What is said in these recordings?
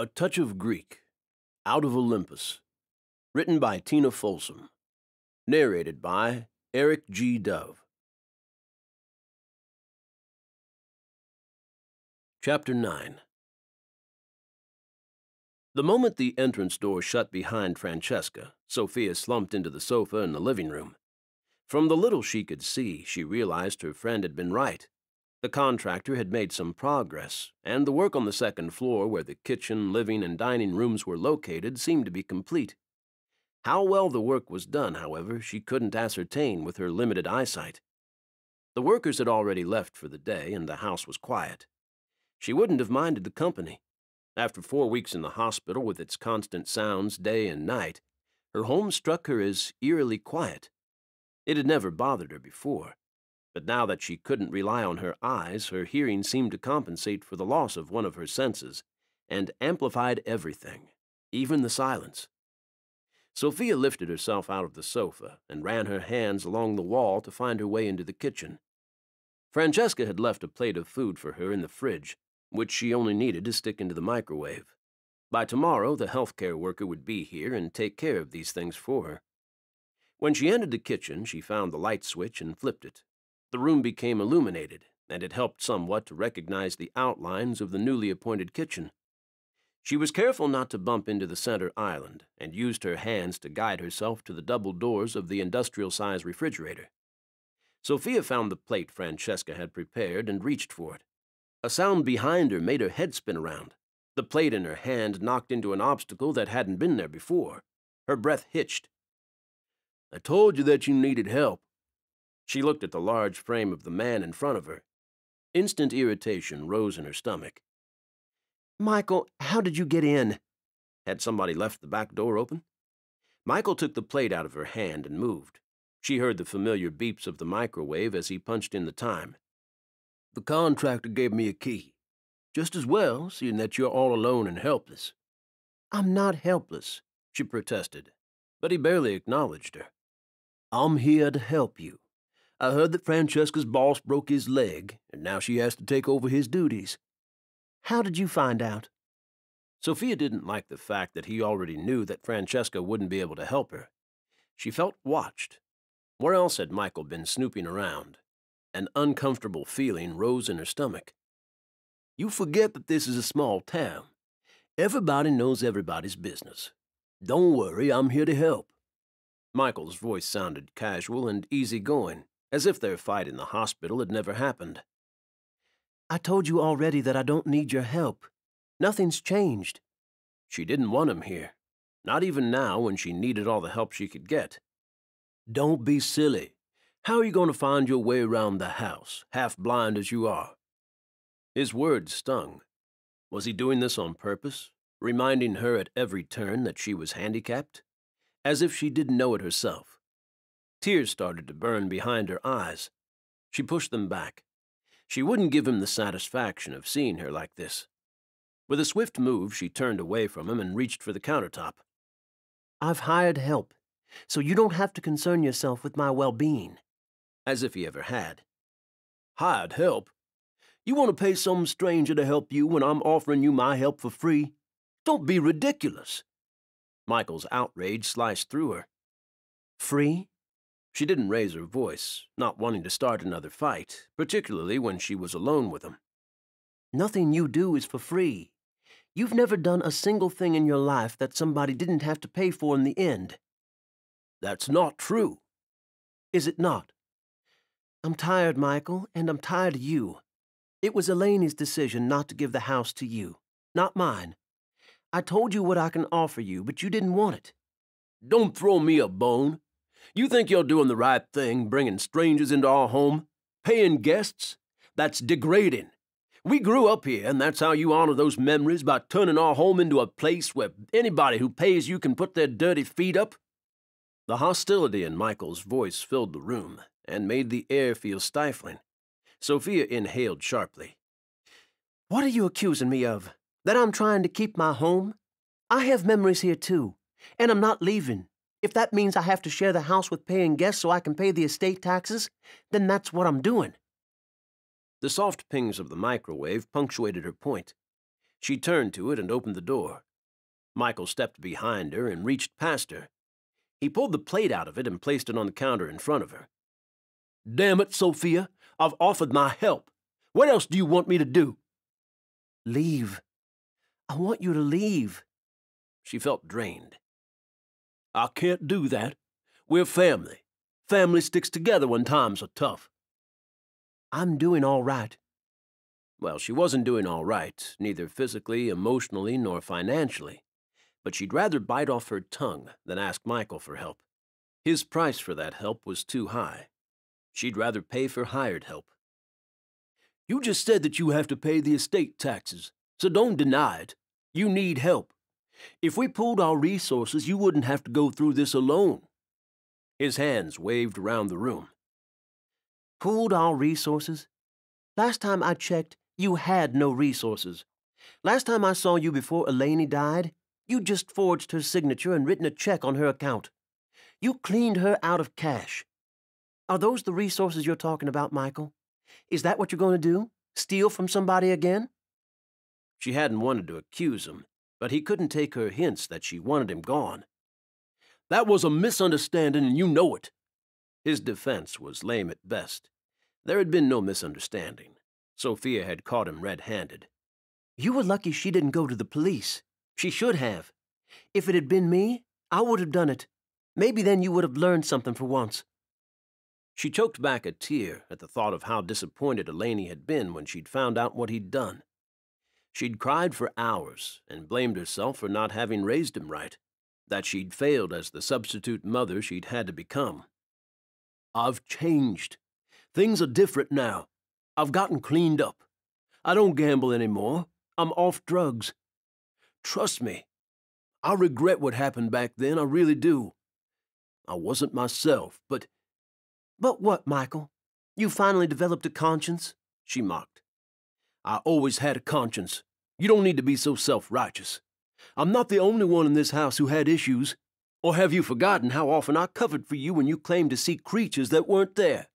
A Touch of Greek, Out of Olympus, written by Tina Folsom, narrated by Eric G. Dove. Chapter 9 The moment the entrance door shut behind Francesca, Sophia slumped into the sofa in the living room. From the little she could see, she realized her friend had been right. The contractor had made some progress, and the work on the second floor, where the kitchen, living, and dining rooms were located, seemed to be complete. How well the work was done, however, she couldn't ascertain with her limited eyesight. The workers had already left for the day, and the house was quiet. She wouldn't have minded the company. After four weeks in the hospital with its constant sounds day and night, her home struck her as eerily quiet. It had never bothered her before but now that she couldn't rely on her eyes, her hearing seemed to compensate for the loss of one of her senses and amplified everything, even the silence. Sophia lifted herself out of the sofa and ran her hands along the wall to find her way into the kitchen. Francesca had left a plate of food for her in the fridge, which she only needed to stick into the microwave. By tomorrow, the healthcare worker would be here and take care of these things for her. When she entered the kitchen, she found the light switch and flipped it. The room became illuminated, and it helped somewhat to recognize the outlines of the newly appointed kitchen. She was careful not to bump into the center island and used her hands to guide herself to the double doors of the industrial sized refrigerator. Sophia found the plate Francesca had prepared and reached for it. A sound behind her made her head spin around. The plate in her hand knocked into an obstacle that hadn't been there before. Her breath hitched. I told you that you needed help, she looked at the large frame of the man in front of her. Instant irritation rose in her stomach. Michael, how did you get in? Had somebody left the back door open? Michael took the plate out of her hand and moved. She heard the familiar beeps of the microwave as he punched in the time. The contractor gave me a key. Just as well, seeing that you're all alone and helpless. I'm not helpless, she protested, but he barely acknowledged her. I'm here to help you. I heard that Francesca's boss broke his leg, and now she has to take over his duties. How did you find out? Sophia didn't like the fact that he already knew that Francesca wouldn't be able to help her. She felt watched. Where else had Michael been snooping around? An uncomfortable feeling rose in her stomach. You forget that this is a small town. Everybody knows everybody's business. Don't worry, I'm here to help. Michael's voice sounded casual and easygoing, as if their fight in the hospital had never happened. I told you already that I don't need your help. Nothing's changed. She didn't want him here, not even now when she needed all the help she could get. Don't be silly. How are you going to find your way around the house, half blind as you are? His words stung. Was he doing this on purpose, reminding her at every turn that she was handicapped? As if she didn't know it herself. Tears started to burn behind her eyes. She pushed them back. She wouldn't give him the satisfaction of seeing her like this. With a swift move, she turned away from him and reached for the countertop. I've hired help, so you don't have to concern yourself with my well-being. As if he ever had. Hired help? You want to pay some stranger to help you when I'm offering you my help for free? Don't be ridiculous. Michael's outrage sliced through her. Free? She didn't raise her voice, not wanting to start another fight, particularly when she was alone with him. Nothing you do is for free. You've never done a single thing in your life that somebody didn't have to pay for in the end. That's not true. Is it not? I'm tired, Michael, and I'm tired of you. It was Elaine's decision not to give the house to you, not mine. I told you what I can offer you, but you didn't want it. Don't throw me a bone. You think you're doing the right thing bringing strangers into our home? Paying guests? That's degrading. We grew up here, and that's how you honor those memories by turning our home into a place where anybody who pays you can put their dirty feet up. The hostility in Michael's voice filled the room and made the air feel stifling. Sophia inhaled sharply. What are you accusing me of? That I'm trying to keep my home? I have memories here too, and I'm not leaving. If that means I have to share the house with paying guests so I can pay the estate taxes, then that's what I'm doing. The soft pings of the microwave punctuated her point. She turned to it and opened the door. Michael stepped behind her and reached past her. He pulled the plate out of it and placed it on the counter in front of her. Damn it, Sophia, I've offered my help. What else do you want me to do? Leave. I want you to leave. She felt drained. I can't do that. We're family. Family sticks together when times are tough. I'm doing all right. Well, she wasn't doing all right, neither physically, emotionally, nor financially. But she'd rather bite off her tongue than ask Michael for help. His price for that help was too high. She'd rather pay for hired help. You just said that you have to pay the estate taxes, so don't deny it. You need help. If we pooled our resources, you wouldn't have to go through this alone. His hands waved around the room. Pooled our resources? Last time I checked, you had no resources. Last time I saw you before Elaney died, you just forged her signature and written a check on her account. You cleaned her out of cash. Are those the resources you're talking about, Michael? Is that what you're going to do? Steal from somebody again? She hadn't wanted to accuse him, but he couldn't take her hints that she wanted him gone. That was a misunderstanding, and you know it. His defense was lame at best. There had been no misunderstanding. Sophia had caught him red-handed. You were lucky she didn't go to the police. She should have. If it had been me, I would have done it. Maybe then you would have learned something for once. She choked back a tear at the thought of how disappointed Elaney had been when she'd found out what he'd done. She'd cried for hours and blamed herself for not having raised him right, that she'd failed as the substitute mother she'd had to become. I've changed. Things are different now. I've gotten cleaned up. I don't gamble anymore. I'm off drugs. Trust me, I regret what happened back then, I really do. I wasn't myself, but... But what, Michael? You finally developed a conscience? She mocked. I always had a conscience. You don't need to be so self-righteous. I'm not the only one in this house who had issues. Or have you forgotten how often I covered for you when you claimed to see creatures that weren't there?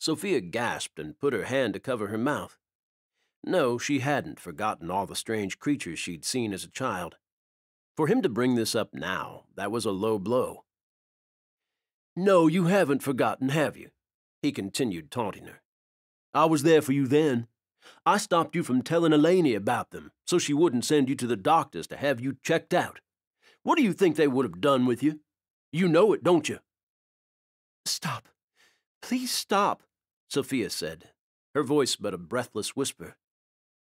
Sophia gasped and put her hand to cover her mouth. No, she hadn't forgotten all the strange creatures she'd seen as a child. For him to bring this up now, that was a low blow. No, you haven't forgotten, have you? He continued, taunting her. I was there for you then, I stopped you from telling Elaney about them so she wouldn't send you to the doctors to have you checked out. What do you think they would have done with you? You know it, don't you? Stop. Please stop, Sophia said, her voice but a breathless whisper.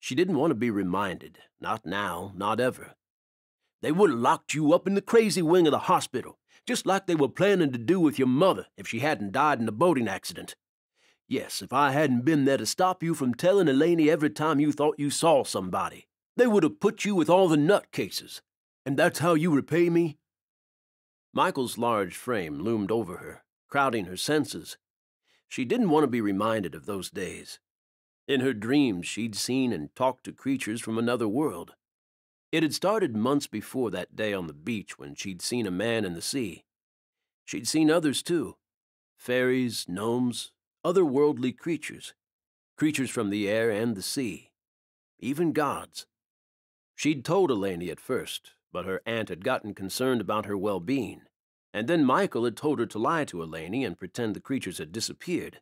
She didn't want to be reminded, not now, not ever. They would have locked you up in the crazy wing of the hospital, just like they were planning to do with your mother if she hadn't died in the boating accident. Yes, if I hadn't been there to stop you from telling Elaney every time you thought you saw somebody, they would have put you with all the nutcases. And that's how you repay me? Michael's large frame loomed over her, crowding her senses. She didn't want to be reminded of those days. In her dreams, she'd seen and talked to creatures from another world. It had started months before that day on the beach when she'd seen a man in the sea. She'd seen others too fairies, gnomes, otherworldly creatures, creatures from the air and the sea, even gods. She'd told Eleni at first, but her aunt had gotten concerned about her well being, and then Michael had told her to lie to Eleni and pretend the creatures had disappeared.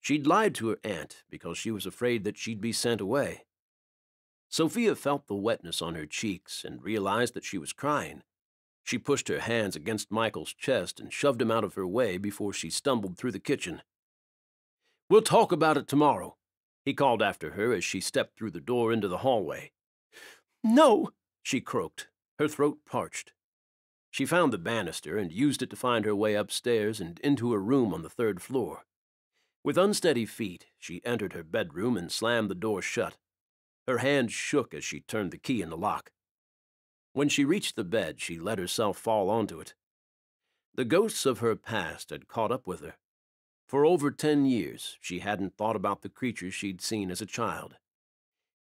She'd lied to her aunt because she was afraid that she'd be sent away. Sophia felt the wetness on her cheeks and realized that she was crying. She pushed her hands against Michael's chest and shoved him out of her way before she stumbled through the kitchen. We'll talk about it tomorrow, he called after her as she stepped through the door into the hallway. No, she croaked, her throat parched. She found the banister and used it to find her way upstairs and into her room on the third floor. With unsteady feet, she entered her bedroom and slammed the door shut. Her hand shook as she turned the key in the lock. When she reached the bed, she let herself fall onto it. The ghosts of her past had caught up with her, for over ten years, she hadn't thought about the creature she'd seen as a child.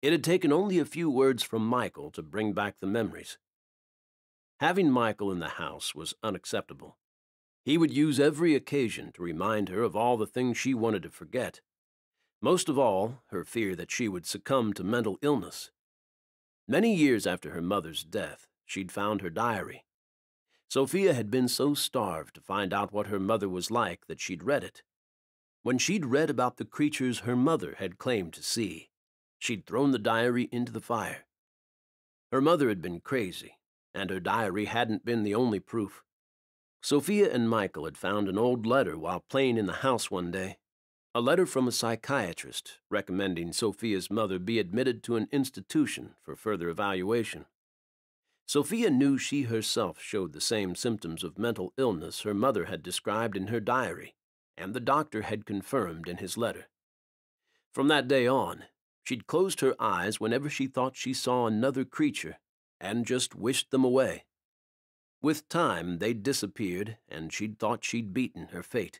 It had taken only a few words from Michael to bring back the memories. Having Michael in the house was unacceptable. He would use every occasion to remind her of all the things she wanted to forget. Most of all, her fear that she would succumb to mental illness. Many years after her mother's death, she'd found her diary. Sophia had been so starved to find out what her mother was like that she'd read it. When she'd read about the creatures her mother had claimed to see, she'd thrown the diary into the fire. Her mother had been crazy, and her diary hadn't been the only proof. Sophia and Michael had found an old letter while playing in the house one day. A letter from a psychiatrist recommending Sophia's mother be admitted to an institution for further evaluation. Sophia knew she herself showed the same symptoms of mental illness her mother had described in her diary and the doctor had confirmed in his letter. From that day on, she'd closed her eyes whenever she thought she saw another creature and just wished them away. With time, they'd disappeared, and she'd thought she'd beaten her fate.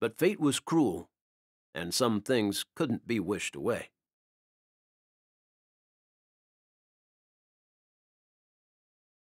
But fate was cruel, and some things couldn't be wished away.